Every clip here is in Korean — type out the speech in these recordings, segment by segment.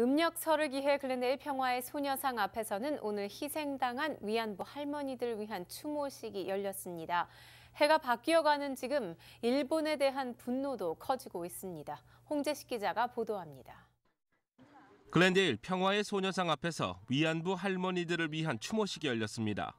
음력 설을 기해 글랜데일 평화의 소녀상 앞에서는 오늘 희생당한 위안부 할머니들 위한 추모식이 열렸습니다. 해가 바뀌어가는 지금 일본에 대한 분노도 커지고 있습니다. 홍재식 기자가 보도합니다. 글랜데일 평화의 소녀상 앞에서 위안부 할머니들을 위한 추모식이 열렸습니다.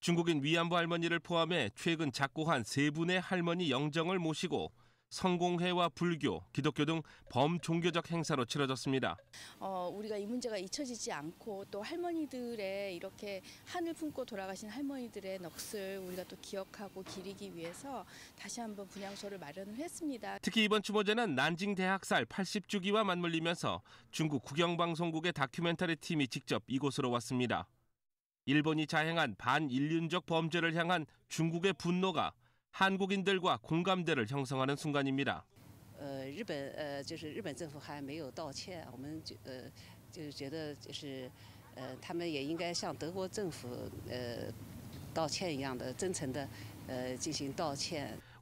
중국인 위안부 할머니를 포함해 최근 작고한 세 분의 할머니 영정을 모시고 성공회와 불교, 기독교 등 범종교적 행사로 치러졌습니다. 어, 우리가 이 문제가 잊혀지지 않고 또 할머니들의 이렇게 한을 품고 돌아가신 할머니들의 넋을 우리가 또 기억하고 기리기 위해서 다시 한번 분향소를 마련을 했습니다. 특히 이번 추모제는 난징 대학살 80주기와 맞물리면서 중국 국영방송국의 다큐멘터리 팀이 직접 이곳으로 왔습니다. 일본이 자행한 반인륜적 범죄를 향한 중국의 분노가 한국인들과 공감대를 형성하는 순간입니다.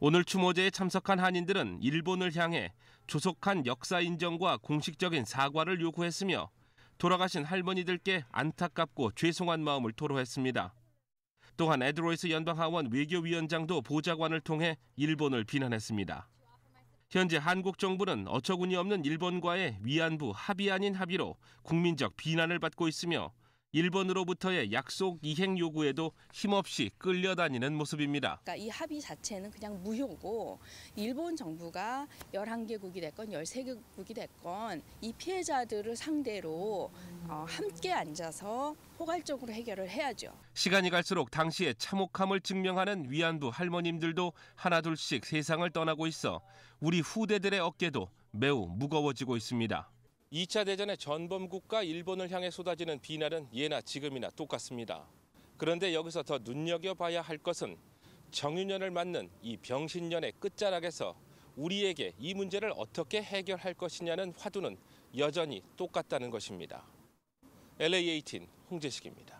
오늘 추모제에 참석한 한인들은 일본을 향해 조속한 역사 인정과 공식적인 사과를 요구했으며 돌아가신 할머니들께 안타깝고 죄송한 마음을 토로했습니다. 또한 에드로이스 연방 하원 외교위원장도 보좌관을 통해 일본을 비난했습니다. 현재 한국 정부는 어처구니 없는 일본과의 위안부 합의 아닌 합의로 국민적 비난을 받고 있으며 일본으로부터의 약속 이행 요구에도 힘없이 끌려다니는 모습입니다. 그러니까 이 합의 자체는 그냥 무효고 일본 정부가 11개국이 됐건 13개국이 됐건 이 피해자들을 상대로 어, 함께 앉아서 포괄적으로 해결을 해야죠. 시간이 갈수록 당시의 참혹함을 증명하는 위안부 할머님들도 하나둘씩 세상을 떠나고 있어 우리 후대들의 어깨도 매우 무거워지고 있습니다. 2차 대전의 전범국가 일본을 향해 쏟아지는 비난은 예나 지금이나 똑같습니다. 그런데 여기서 더 눈여겨봐야 할 것은 정유년을 맞는 이 병신년의 끝자락에서 우리에게 이 문제를 어떻게 해결할 것이냐는 화두는 여전히 똑같다는 것입니다. LA18 홍재식입니다.